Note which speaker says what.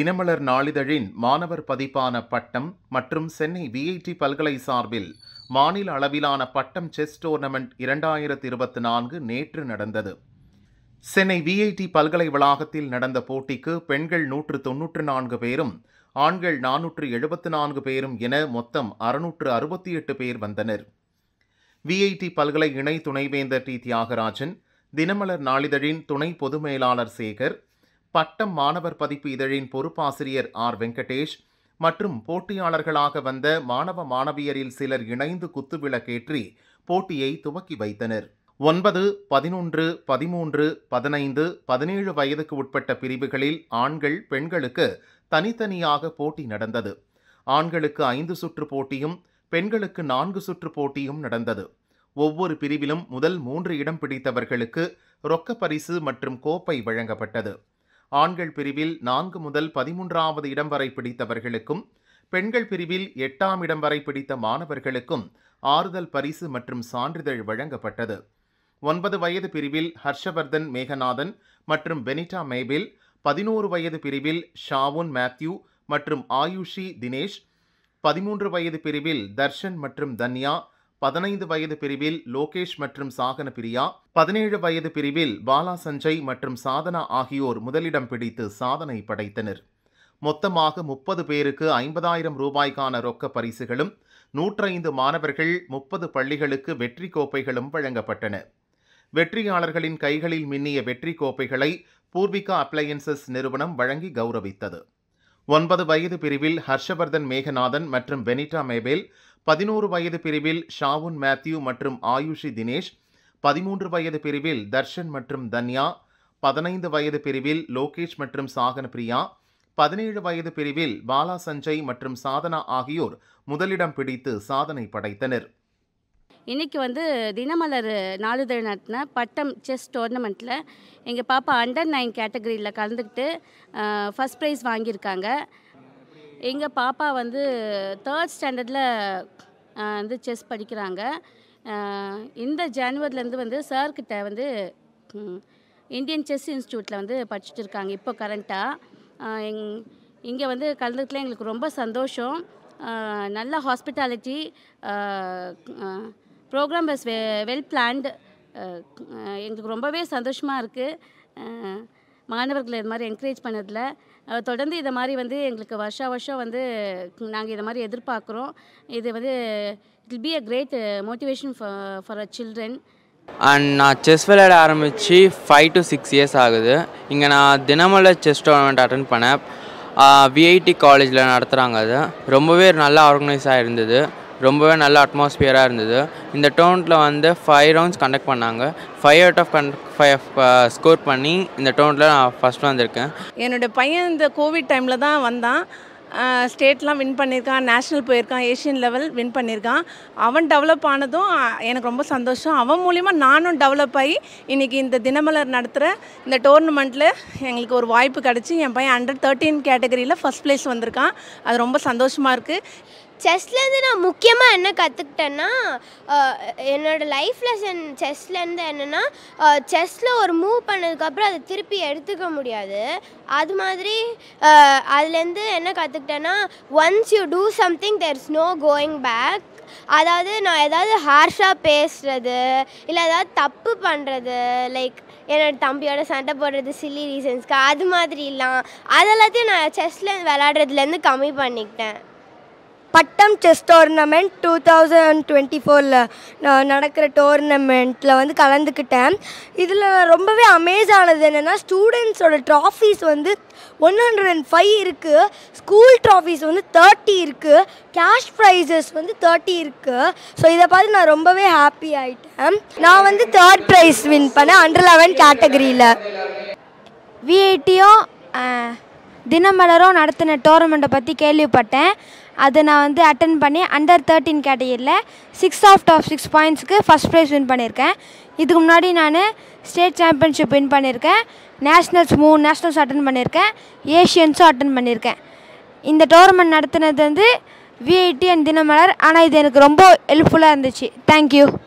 Speaker 1: தினமலர் நாளிதழின் மாணவர் பதிப்பான பட்டம் மற்றும் சென்னை விஐடி பல்கலை சார்பில் மாநில அளவிலான பட்டம் செஸ் டோர்னமெண்ட் இரண்டாயிரத்தி இருபத்தி நான்கு நேற்று நடந்தது சென்னை விஐடி பல்கலை வளாகத்தில் நடந்த போட்டிக்கு பெண்கள் நூற்று தொன்னூற்று நான்கு பேரும் ஆண்கள் நானூற்று எழுபத்து நான்கு பேரும் என மொத்தம் அறுநூற்று அறுபத்தி எட்டு பேர் வந்தனர் விஐடி பல்கலை இணை துணைவேந்தர் டி தியாகராஜன் தினமலர் நாளிதழின் துணை பொது மேலாளர் சேகர் பட்டம் மாணவர் பதிப்பு இதழின் பொறுப்பாசிரியர் ஆர் வெங்கடேஷ் மற்றும் போட்டியாளர்களாக வந்த மாணவ மாணவியரில் சிலர் இணைந்து குத்துவிளக்கேற்றி போட்டியை துவக்கி வைத்தனர் ஒன்பது பதினொன்று பதிமூன்று பதினைந்து பதினேழு வயதுக்கு உட்பட்ட பிரிவுகளில் ஆண்கள் பெண்களுக்கு தனித்தனியாக போட்டி நடந்தது ஆண்களுக்கு ஐந்து சுற்று போட்டியும் பெண்களுக்கு நான்கு சுற்று போட்டியும் நடந்தது ஒவ்வொரு பிரிவிலும் முதல் மூன்று இடம் பிடித்தவர்களுக்கு ரொக்க பரிசு மற்றும் கோப்பை வழங்கப்பட்டது ஆண்கள் பிரிவில் நான்கு முதல் பதிமூன்றாவது இடம் வரை பிடித்தவர்களுக்கும் பெண்கள் பிரிவில் எட்டாம் இடம் வரை பிடித்த மாணவர்களுக்கும் ஆறுதல் பரிசு மற்றும் சான்றிதழ் வழங்கப்பட்டது ஒன்பது வயது பிரிவில் ஹர்ஷவர்தன் மேகநாதன் மற்றும் பெனிட்டா மேபில் பதினோரு வயது பிரிவில் ஷாவுன் மேத்யூ மற்றும் ஆயுஷி தினேஷ் பதிமூன்று வயது பிரிவில் தர்ஷன் மற்றும் தன்யா பதினைந்து வயது பிரிவில் லோகேஷ் மற்றும் சாகன பிரியா பதினேழு வயது பிரிவில் பாலா சஞ்சய் மற்றும் சாதனா ஆகியோர் முதலிடம் பிடித்து சாதனை படைத்தனர் மொத்தமாக முப்பது பேருக்கு ஐம்பதாயிரம் ரூபாய்க்கான ரொக்க பரிசுகளும் நூற்றைந்து மாணவர்கள் முப்பது பள்ளிகளுக்கு வெற்றி கோப்பைகளும் வழங்கப்பட்டன வெற்றியாளர்களின் கைகளில் மின்னிய வெற்றி கோப்பைகளை பூர்விகா அப்ளையன்சஸ் நிறுவனம் வழங்கி கௌரவித்தது ஒன்பது வயது பிரிவில் ஹர்ஷவர்தன் மேகநாதன் மற்றும் பெனிட்டா மேபேல் பதினோரு வயது பிரிவில் ஷாவுன் மேத்யூ மற்றும் ஆயுஷி தினேஷ் பதிமூன்று வயது பிரிவில் தர்ஷன் மற்றும் தன்யா பதினைந்து வயது பிரிவில் லோகேஷ் மற்றும் சாகன பிரியா பதினேழு வயது பிரிவில் பாலா சஞ்சய் மற்றும் சாதனா ஆகியோர் முதலிடம் பிடித்து சாதனை படைத்தனர்
Speaker 2: இன்றைக்கி வந்து தினமலர் நாளிதழ் நடத்தின பட்டம் செஸ் டோர்னமெண்ட்டில் எங்கள் பாப்பா அண்டர் நைன் கேட்டகரியில் கலந்துக்கிட்டு ஃபஸ்ட் ப்ரைஸ் வாங்கியிருக்காங்க எங்கள் பாப்பா வந்து தேர்ட் ஸ்டாண்டர்டில் வந்து செஸ் படிக்கிறாங்க இந்த ஜனவரிலேருந்து வந்து சார்கிட்ட வந்து இந்தியன் செஸ் இன்ஸ்டியூட்டில் வந்து படிச்சுட்டு இருக்காங்க இப்போ கரண்ட்டாக எங் இங்கே வந்து கலந்துக்கில் எங்களுக்கு ரொம்ப சந்தோஷம் நல்ல ஹாஸ்பிட்டாலிட்டி ப்ரோக்ராம் வெ வெல் பிளான்டு எங்களுக்கு ரொம்பவே சந்தோஷமாக இருக்குது மாணவர்களை இது மாதிரி என்கரேஜ் பண்ணதில் தொடர்ந்து இதை மாதிரி வந்து எங்களுக்கு வருஷா வருஷம் வந்து நாங்கள் இதை மாதிரி எதிர்பார்க்குறோம் இது வந்து it be a great motivation for a children
Speaker 1: and நான் செஸ் விளையாட ஆரம்பித்து ஃபைவ் டு சிக்ஸ் இயர்ஸ் ஆகுது இங்கே நான் தினமலை செஸ் டோர்னமெண்ட் அட்டன் பண்ணேன் விஐடி காலேஜில் நடத்துகிறாங்க அது ரொம்பவே நல்லா ஆர்கனைஸாக இருந்தது ரொம்பவே நல்ல அட்மாஸ்பியராக இருந்தது இந்த டோர்னமெண்ட்டில் வந்து ஃபைவ் ரவுண்ட்ஸ் கண்டக்ட் பண்ணாங்க ஃபைவ் அவுட் ஆஃப் கண்ட் ஃபைவ் ஸ்கோர் பண்ணி இந்த டோனில் நான் ஃபஸ்ட் வந்திருக்கேன்
Speaker 2: என்னோடய பையன் இந்த கோவிட் டைமில் தான் வந்தான் ஸ்டேட்லாம் வின் பண்ணியிருக்கான் நேஷ்னல் போயிருக்கான் ஏஷியன் லெவல் வின் பண்ணியிருக்கான் அவன் டெவலப் ஆனதும் எனக்கு ரொம்ப சந்தோஷம் அவன் மூலிமா நானும் டெவலப் ஆகி இன்றைக்கி இந்த தினமலர் நடத்துகிற இந்த டோர்னமெண்ட்டில் எங்களுக்கு ஒரு வாய்ப்பு கிடச்சி என் பையன் அண்டர் தேர்ட்டீன் கேட்டகரியில் ஃபஸ்ட் ப்ளேஸ் வந்திருக்கான் அது ரொம்ப சந்தோஷமாக இருக்குது செஸ்லேருந்து நான் முக்கியமாக என்ன கற்றுக்கிட்டேன்னா என்னோடய லைஃப் லெசன் செஸ்லேருந்து என்னென்னா செஸ்ஸில் ஒரு மூவ் பண்ணதுக்கப்புறம் அதை திருப்பி எடுத்துக்க முடியாது அது மாதிரி அதுலேருந்து என்ன கற்றுக்கிட்டேன்னா once you do something there is no going back அதாவது நான் ஏதாவது ஹார்ஷாக பேசுகிறது இல்லை ஏதாவது தப்பு பண்ணுறது லைக் என்னோட தம்பியோட சண்டை போடுறது சில்லி ரீசன்ஸ்க்கு அது மாதிரிலாம் அதெல்லாத்தையும் நான் செஸ்லேருந்து விளாடுறதுலேருந்து கம்மி பண்ணிக்கிட்டேன் பட்டம் chess tournament two thousand twenty ஃபோரில் நான் நடக்கிற டோர்னமெண்ட்டில் வந்து கலந்துக்கிட்டேன் இதில் ரொம்பவே அமேஸ் ஆனது என்னென்னா ஸ்டூடெண்ட்ஸோட ட்ராஃபீஸ் வந்து ஒன் ஹண்ட்ரட் அண்ட் ஃபைவ் இருக்குது ஸ்கூல் ட்ராஃபீஸ் வந்து தேர்ட்டி இருக்குது கேஷ் ப்ரைஸஸ் வந்து தேர்ட்டி இருக்குது ஸோ இதை பார்த்து நான் ரொம்பவே ஹாப்பி ஆகிட்டேன் நான் வந்து தேர்ட் ப்ரைஸ் வின் பண்ணேன் அண்டர் லெவன் கேட்டகரியில் விஐடியும் தினமலரும் நடத்தின டோர்னமெண்ட்டை பற்றி கேள்விப்பட்டேன் அதை நான் வந்து அட்டன் பண்ணி அண்டர் தேர்ட்டின் கேட்டகிரியில் சிக்ஸ் ஆஃப் டாப் சிக்ஸ் பாயிண்ட்ஸுக்கு ஃபஸ்ட் ப்ரைஸ் வின் பண்ணியிருக்கேன் இதுக்கு முன்னாடி நான் ஸ்டேட் சாம்பியன்ஷிப் வின் பண்ணியிருக்கேன் நேஷ்னல்ஸ் மூணு நேஷ்னல்ஸ் அட்டன் பண்ணியிருக்கேன் ஏஷியன்ஸும் அட்டன் பண்ணியிருக்கேன் இந்த டோர்னமெண்ட் நடத்தினது வந்து விஐடி அண்ட் தினமலர் ஆனால் இது எனக்கு ரொம்ப ஹெல்ப்ஃபுல்லாக இருந்துச்சு தேங்க்யூ